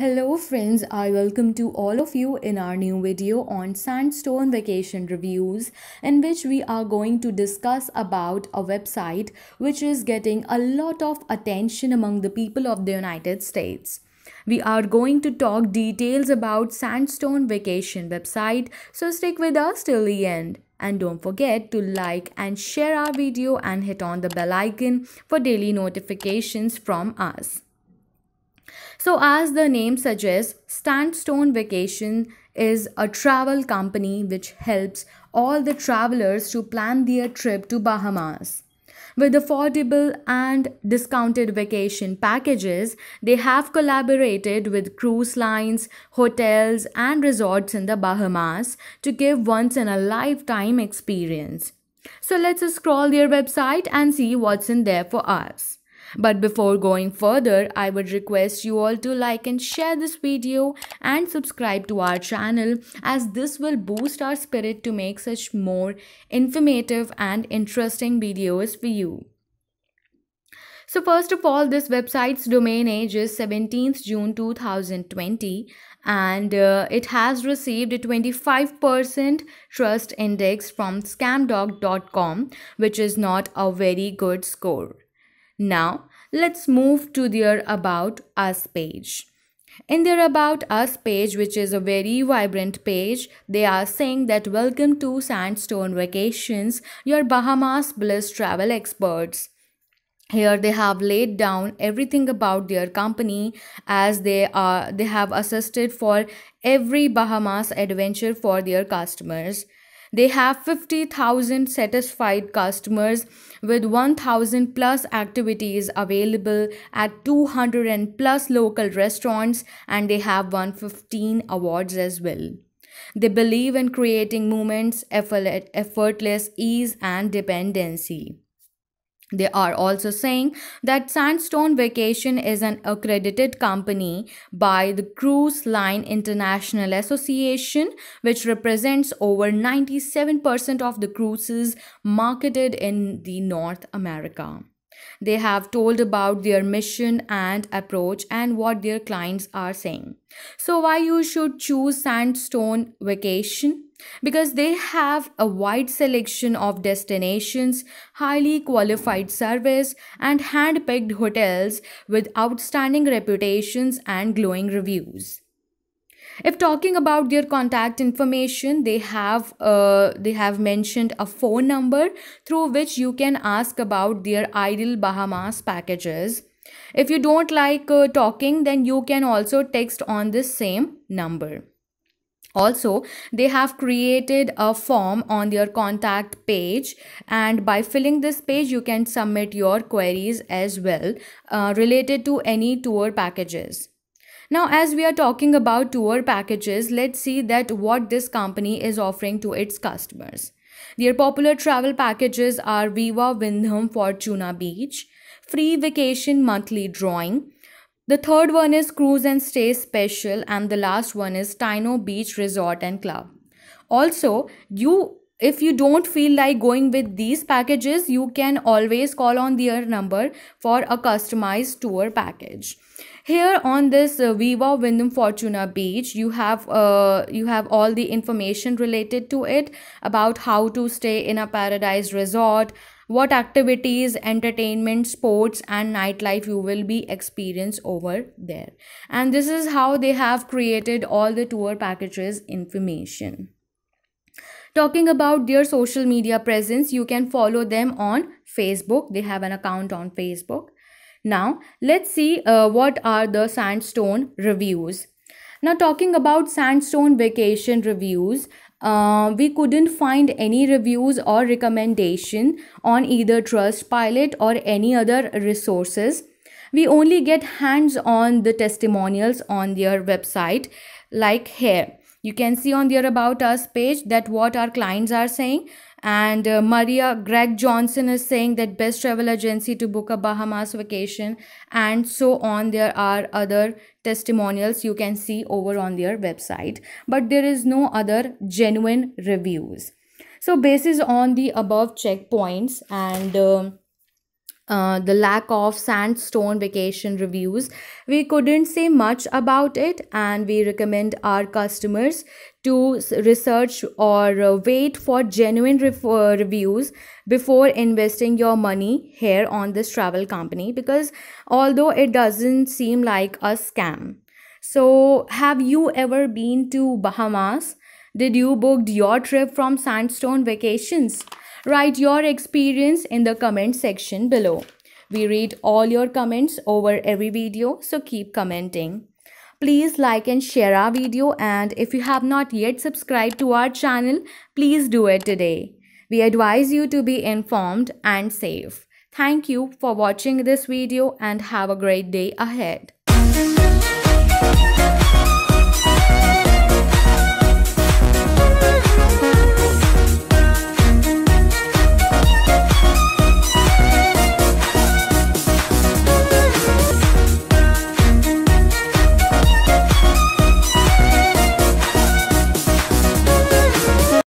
Hello friends, I welcome to all of you in our new video on Sandstone Vacation Reviews in which we are going to discuss about a website which is getting a lot of attention among the people of the United States. We are going to talk details about Sandstone Vacation website so stick with us till the end. And don't forget to like and share our video and hit on the bell icon for daily notifications from us. So, as the name suggests, Standstone Vacation is a travel company which helps all the travelers to plan their trip to Bahamas. With affordable and discounted vacation packages, they have collaborated with cruise lines, hotels, and resorts in the Bahamas to give once in a lifetime experience. So let's scroll their website and see what's in there for us. But before going further, I would request you all to like and share this video and subscribe to our channel as this will boost our spirit to make such more informative and interesting videos for you. So first of all, this website's domain age is 17th June 2020 and uh, it has received a 25% trust index from scamdog.com which is not a very good score. Now, let's move to their About Us page. In their About Us page, which is a very vibrant page, they are saying that welcome to Sandstone Vacations, your Bahamas Bliss travel experts. Here they have laid down everything about their company as they are they have assisted for every Bahamas adventure for their customers. They have 50,000 satisfied customers with 1,000 plus activities available at 200 and plus local restaurants and they have won 15 awards as well. They believe in creating movements effortless ease and dependency. They are also saying that Sandstone Vacation is an accredited company by the Cruise Line International Association, which represents over 97% of the cruises marketed in the North America. They have told about their mission and approach and what their clients are saying. So why you should choose Sandstone Vacation? because they have a wide selection of destinations, highly qualified service, and hand-picked hotels with outstanding reputations and glowing reviews. If talking about their contact information, they have uh, they have mentioned a phone number through which you can ask about their ideal Bahamas packages. If you don't like uh, talking, then you can also text on the same number. Also, they have created a form on their contact page and by filling this page, you can submit your queries as well uh, related to any tour packages. Now, as we are talking about tour packages, let's see that what this company is offering to its customers. Their popular travel packages are Viva Windham Fortuna Beach, free vacation monthly drawing, the third one is Cruise and Stay Special, and the last one is Tino Beach Resort and Club. Also, you if you don't feel like going with these packages you can always call on their number for a customized tour package here on this uh, viva windham fortuna beach you have uh, you have all the information related to it about how to stay in a paradise resort what activities entertainment sports and nightlife you will be experience over there and this is how they have created all the tour packages information Talking about their social media presence, you can follow them on Facebook. They have an account on Facebook. Now, let's see uh, what are the Sandstone reviews. Now, talking about Sandstone vacation reviews, uh, we couldn't find any reviews or recommendation on either Trustpilot or any other resources. We only get hands on the testimonials on their website, like here. You can see on their About Us page that what our clients are saying. And uh, Maria Greg Johnson is saying that best travel agency to book a Bahamas vacation and so on. There are other testimonials you can see over on their website, but there is no other genuine reviews. So, basis on the above checkpoints and uh, uh, the lack of sandstone vacation reviews. We couldn't say much about it, and we recommend our customers to research or uh, wait for genuine uh, reviews before investing your money here on this travel company because although it doesn't seem like a scam. So, have you ever been to Bahamas? Did you book your trip from Sandstone Vacations? Write your experience in the comment section below. We read all your comments over every video, so keep commenting. Please like and share our video and if you have not yet subscribed to our channel, please do it today. We advise you to be informed and safe. Thank you for watching this video and have a great day ahead.